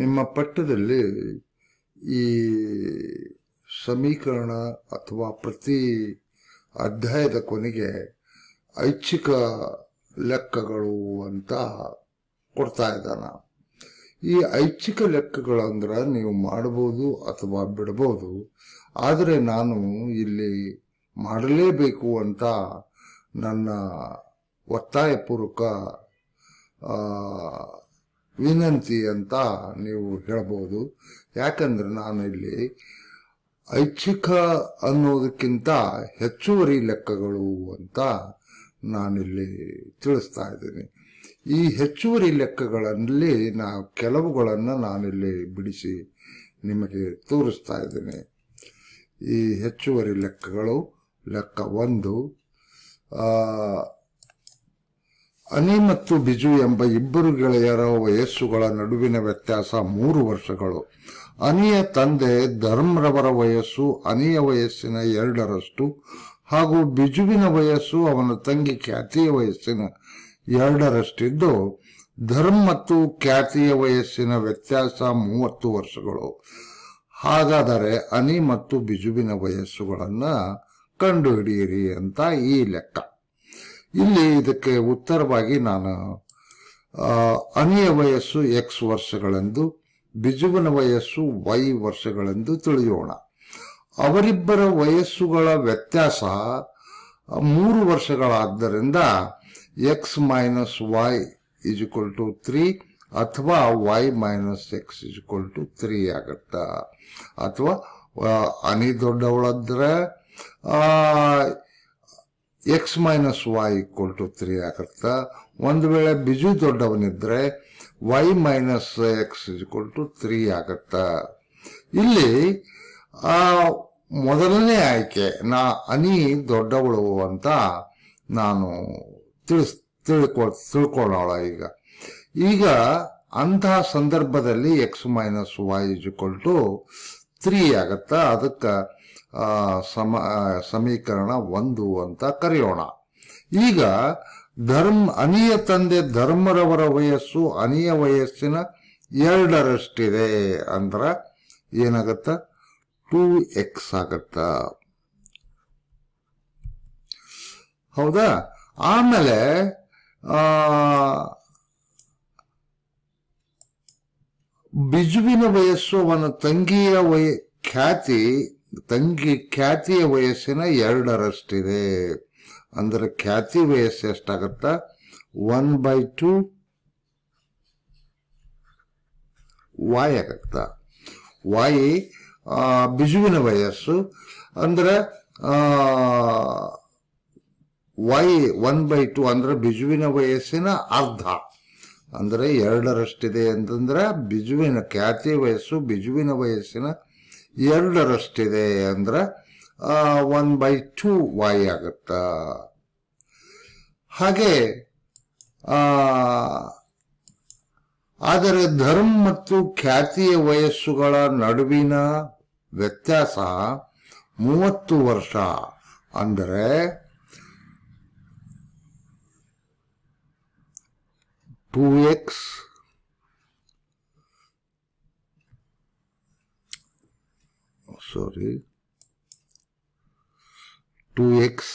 ನಿಮ್ಮ ಪಠ್ಯದಲ್ಲಿ ಈ ಸಮೀಕರಣ ಅಥವಾ ಪ್ರತಿ ಅಧ್ಯಾಯದ ಕೊನೆಗೆ ಐಚ್ಛಿಕ ಲೆಕ್ಕಗಳು ಅಂತ ಕೊಡ್ತಾ ಇದ್ದಾನ ಈ ಐಚ್ಛಿಕ ಲೆಕ್ಕಗಳಂದ್ರೆ ನೀವು ಮಾಡಬಹುದು ಅಥವಾ ಬಿಡಬಹುದು ಆದರೆ ನಾನು ಇಲ್ಲಿ ಮಾಡಲೇಬೇಕು ಅಂತ ನನ್ನ ಒತ್ತಾಯಪೂರ್ವಕ ವಿನಂತಿ ಅಂತ ನೀವು ಹೇಳ್ಬೋದು ಯಾಕಂದ್ರೆ ನಾನು ಇಲ್ಲಿ ಐಚ್ಛಿಕ ಅನ್ನೋದಕ್ಕಿಂತ ಹೆಚ್ಚುವರಿ ಲೆಕ್ಕಗಳು ಅಂತ ನಾನಿಲ್ಲಿ ತಿಳಿಸ್ತಾ ಇದ್ದೀನಿ ಈ ಹೆಚ್ಚುವರಿ ಲೆಕ್ಕಗಳಲ್ಲಿ ನಾ ಕೆಲವುಗಳನ್ನು ನಾನಿಲ್ಲಿ ಬಿಡಿಸಿ ನಿಮಗೆ ತೋರಿಸ್ತಾ ಇದ್ದೀನಿ ಈ ಹೆಚ್ಚುವರಿ ಲೆಕ್ಕಗಳು ಲೆಕ್ಕ ಒಂದು ಅನಿ ಮತ್ತು ಬಿಜು ಎಂಬ ಇಬ್ಬರು ಗೆಳೆಯರ ವಯಸ್ಸುಗಳ ನಡುವಿನ ವ್ಯತ್ಯಾಸ ಮೂರು ವರ್ಷಗಳು ಅನಿಯ ತಂದೆ ಧರ್ಮ್ರವರ ವಯಸ್ಸು ಅನಿಯ ವಯಸ್ಸಿನ ಎರಡರಷ್ಟು ಹಾಗೂ ಬಿಜುವಿನ ವಯಸ್ಸು ಅವನ ತಂಗಿ ಖ್ಯಾತಿಯ ವಯಸ್ಸಿನ ಎರಡರಷ್ಟಿದ್ದು ಧರ್ಮ್ ಮತ್ತು ಖ್ಯಾತಿಯ ವಯಸ್ಸಿನ ವ್ಯತ್ಯಾಸ ಮೂವತ್ತು ವರ್ಷಗಳು ಹಾಗಾದರೆ ಅನಿ ಮತ್ತು ಬಿಜುವಿನ ವಯಸ್ಸುಗಳನ್ನು ಕಂಡುಹಿಡಿಯಿರಿ ಅಂತ ಈ ಲೆಕ್ಕ ಇಲ್ಲಿ ಇದಕ್ಕೆ ಉತ್ತರವಾಗಿ ನಾನು ಅನಿಯ ವಯಸ್ಸು ಎಕ್ಸ್ ವರ್ಷಗಳೆಂದು ಬಿಜುವನ ವಯಸ್ಸು ವೈ ವರ್ಷಗಳೆಂದು ತಿಳಿಯೋಣ ಅವರಿಬ್ಬರ ವಯಸ್ಸುಗಳ ವ್ಯತ್ಯಾಸ ಮೂರು ವರ್ಷಗಳಾದ್ದರಿಂದ X minus Y is equal to three ಅಥವಾ Y minus X is equal to three ಆಗತ್ತ ಅಥವಾ ಅನಿ ದೊಡ್ಡವಳಾದ್ರೆ X minus Y equal to three ಆಗತ್ತ ಒಂದು ವೇಳೆ ಬಿಜು ದೊಡ್ಡವನಿದ್ರೆ Y minus X equal to three ಆಗತ್ತ ಇಲ್ಲಿ ಆ ಮೊದಲನೇ ಆಯ್ಕೆ ನಾ ಅನಿ ದೊಡ್ಡವಳು ಅಂತ ನಾನು ತಿಳಿಸ್ ತಿಳ್ಕೊ ತಿಳ್ಕೊಳ್ಳೋಣ ಈಗ ಈಗ ಅಂತಹ ಸಂದರ್ಭದಲ್ಲಿ X minus Y is equal to three ಆಗತ್ತ ಅದಕ್ಕೆ ಸಮ ಸಮೀಕರಣ ಒಂದು ಅಂತ ಕರೆಯೋಣ ಈಗ ಧರ್ಮ ಅನಿಯ ತಂದೆ ಧರ್ಮರವರ ವಯಸ್ಸು ಅನಿಯ ವಯಸ್ಸಿನ ಎರಡರಷ್ಟಿದೆ ಅಂದ್ರ ಏನಾಗತ್ತ ಟೂ ಎಕ್ಸ್ ಆಗತ್ತ ಹೌದಾ ಆಮೇಲೆ ಬಿಜುವಿನ ವಯಸ್ಸು ಅವನ ತಂಗಿಯ ವಯ ಖ್ಯಾತಿ ತಂಗಿ ಖ್ಯಾತಿಯ ವಯಸ್ಸಿನ ಎರಡರಷ್ಟಿದೆ ಅಂದರೆ ಖ್ಯಾತಿ ವಯಸ್ಸು ಎಷ್ಟಾಗತ್ತ ಒನ್ ಬೈ ಟು ವಾಯ್ ಆಗತ್ತ ವಾಯಿ ಬಿಜುವಿನ ವಯಸ್ಸು ಅಂದರೆ ವಾಯಿ ಒನ್ ಬೈ ಟು ಅಂದರೆ ಬಿಜುವಿನ ವಯಸ್ಸಿನ ಅರ್ಧ ಅಂದರೆ ಎರಡರಷ್ಟಿದೆ ಅಂತಂದ್ರೆ ಬಿಜುವಿನ ಖ್ಯಾತಿ ವಯಸ್ಸು ಬಿಜುವಿನ ವಯಸ್ಸಿನ ಎರಡರಷ್ಟಿದೆ ಅಂದ್ರೆ ಅಂದರೆ ಒನ್ ಬೈ ಟೂ ವೈ ಆಗುತ್ತ ಹಾಗೆ ಆದರೆ ಧರ್ಮ ಮತ್ತು ಖ್ಯಾತಿಯ ವಯಸ್ಸುಗಳ ನಡುವಿನ ವ್ಯತ್ಯಾಸ ಮೂವತ್ತು ವರ್ಷ ಅಂದರೆ two X sorry two X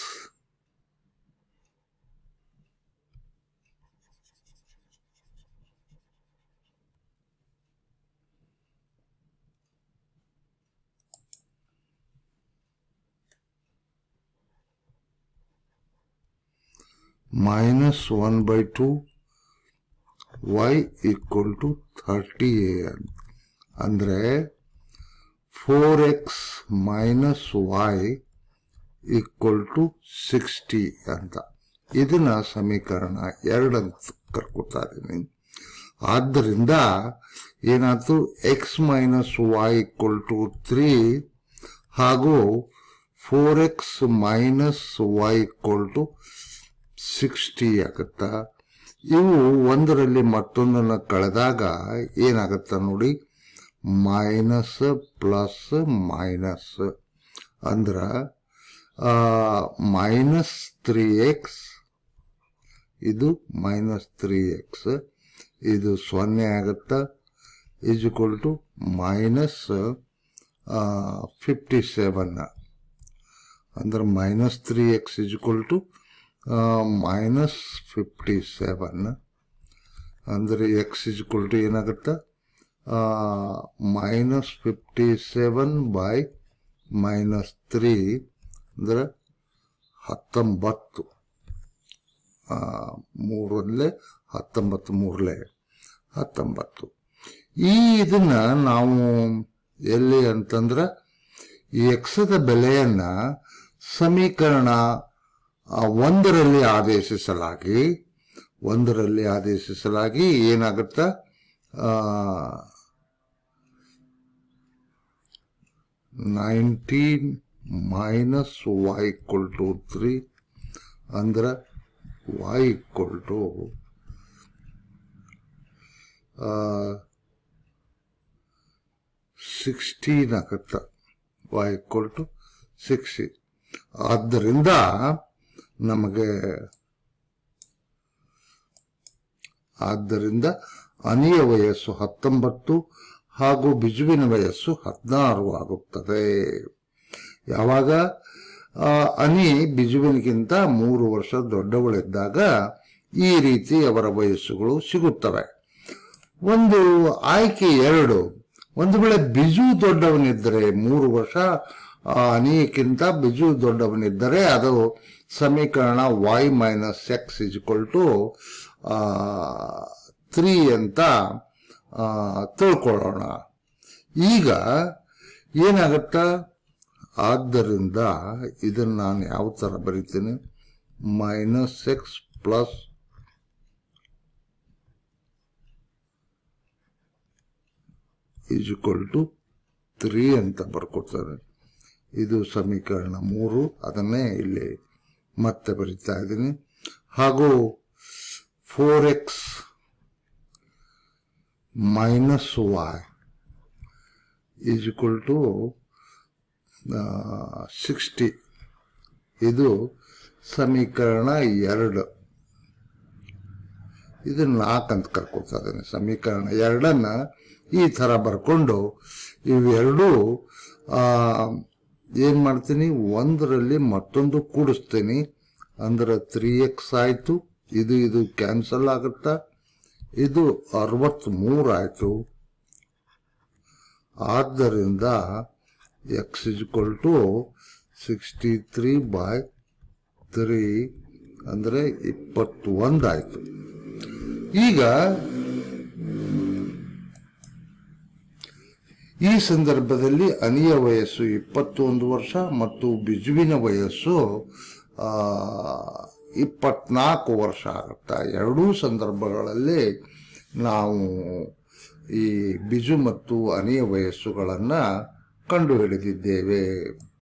minus 1 by 2 y equal to 30 a ಅಂದರೆ four X minus Y equal to sixty ಅಂತ ಇದನ್ನ ಸಮೀಕರಣ ಎರಡಂತ ಕರ್ಕೊತಾ ಆದ್ದರಿಂದ ಏನಾಯ್ತು X minus Y equal to three ಹಾಗೂ four X minus Y equal to sixty ಆಗುತ್ತಾ ಇವು ಒಂದರಲ್ಲಿ ಮತ್ತೊಂದನ್ನು ಕಳೆದಾಗ ಏನಾಗತ್ತ ನೋಡಿ ಮೈನಸ್ ಪ್ಲಸ್ ಮೈನಸ್ ಅಂದ್ರೆ ಮೈನಸ್ ತ್ರೀ ಎಕ್ಸ್ ಇದು ಮೈನಸ್ ತ್ರೀ ಎಕ್ಸ್ ಇದು ಸೊನ್ನೆ ಆಗತ್ತ is equal to minus fifty seven ಅಂದ್ರೆ minus three X is equal to minus fifty seven ಅಂದರೆ ಎಕ್ಸ್ ಈಸ್ ಇಕ್ವಲ್ ಟು ಏನಾಗುತ್ತಾ minus fifty seven by minus three ಅಂದರೆ ಹತ್ತೊಂಬತ್ತು ಮೂರಲ್ಲೇ ಹತ್ತೊಂಬತ್ತು ಮೂರಲೇ ಹತ್ತೊಂಬತ್ತು ಈ ಇದನ್ನ ನಾವು ಎಲ್ಲಿ ಅಂತಂದ್ರೆ ಎಕ್ಸದ ಬೆಲೆಯನ್ನು ಸಮೀಕರಣ ಒಂದರಲ್ಲಿ ಆದೇಶಿಸಲಾಗಿ ಒಂದರಲ್ಲಿ ಆದೇಶಿಸಲಾಗಿ ಏನಾಗುತ್ತೆ nineteen minus Y equal to three ಅಂದ್ರೆ y ಇಕ್ವಲ್ ಟು ಸಿಕ್ಸ್ಟೀನ್ ಆಗತ್ತ ವೈ ಇಕ್ವಲ್ ಟು ಸಿಕ್ಸ್ಟಿ ಆದ್ದರಿಂದ ನಮಗೆ ಆದ್ದರಿಂದ ಅನಿಯ ವಯಸ್ಸು ಹತ್ತೊಂಬತ್ತು ಹಾಗೂ ಬಿಜುವಿನ ವಯಸ್ಸು ಹದಿನಾರು ಆಗುತ್ತದೆ ಯಾವಾಗ ಅನಿ ಬಿಜುವಿನಗಿಂತ ಮೂರು ವರ್ಷ ದೊಡ್ಡವಳಿದ್ದಾಗ ಈ ರೀತಿ ಅವರ ವಯಸ್ಸುಗಳು ಸಿಗುತ್ತವೆ ಒಂದು ಆಯ್ಕೆ ಎರಡು ಒಂದು ವೇಳೆ ಬಿಜು ದೊಡ್ಡವನಿದ್ದರೆ ಮೂರು ವರ್ಷ ಅನಿಯಕ್ಕಿಂತ ಬಿಜು ದೊಡ್ಡವನಿದ್ದರೆ ಅದು ಸಮೀಕರಣ Y minus X is three ಅಂತ ತಿಳ್ಕೊಳ್ಳೋಣ ಈಗ ಏನಾಗತ್ತ ಆದ್ದರಿಂದ ಇದನ್ನು ನಾನು ಯಾವ ಥರ ಬರಿತೀನಿ minus X plus equal to three ಅಂತ ಬರ್ಕೊಡ್ತಾರೆ ಇದು ಸಮೀಕರಣ ಮೂರು ಅದನ್ನೇ ಇಲ್ಲಿ ಮತ್ತೆ ಬರಿತಾ ಇದ್ದೀನಿ ಹಾಗೂ four X minus y is equal to sixty uh, ಇದು ಸಮೀಕರಣ ಎರಡು ಇದು ನಾಲ್ಕು ಅಂತ ಕರ್ಕೊಳ್ತಾ ಸಮೀಕರಣ ಎರಡನ್ನು ಈ ಥರ ಬರ್ಕೊಂಡು ಇವೆರಡೂ ಏನು ಮಾಡ್ತೀನಿ ಒಂದರಲ್ಲಿ ಮತ್ತೊಂದು ಕೂಡಿಸ್ತೀನಿ ಅಂದ್ರೆ ತ್ರೀ ಎಕ್ಸ್ ಆಯಿತು ಇದು ಇದು ಕ್ಯಾನ್ಸಲ್ ಆಗುತ್ತಾ ಇದು ಅರವತ್ತ್ಮೂರಾಯಿತು ಆದ್ದರಿಂದ X equal to sixty three by three ಅಂದರೆ ಇಪ್ಪತ್ತೊಂದಾಯಿತು ಈಗ ಈ ಸಂದರ್ಭದಲ್ಲಿ ಅನಿಯ ವಯಸ್ಸು ಇಪ್ಪತ್ತೊಂದು ವರ್ಷ ಮತ್ತು ಬಿಜುವಿನ ವಯಸ್ಸು ಇಪ್ಪತ್ನಾಲ್ಕು ವರ್ಷ ಆಗುತ್ತಾ ಎರಡೂ ಸಂದರ್ಭಗಳಲ್ಲಿ ನಾವು ಈ ಬಿಜು ಮತ್ತು ಅನಿಯ ವಯಸ್ಸುಗಳನ್ನು ಕಂಡುಹಿಡಿದಿದ್ದೇವೆ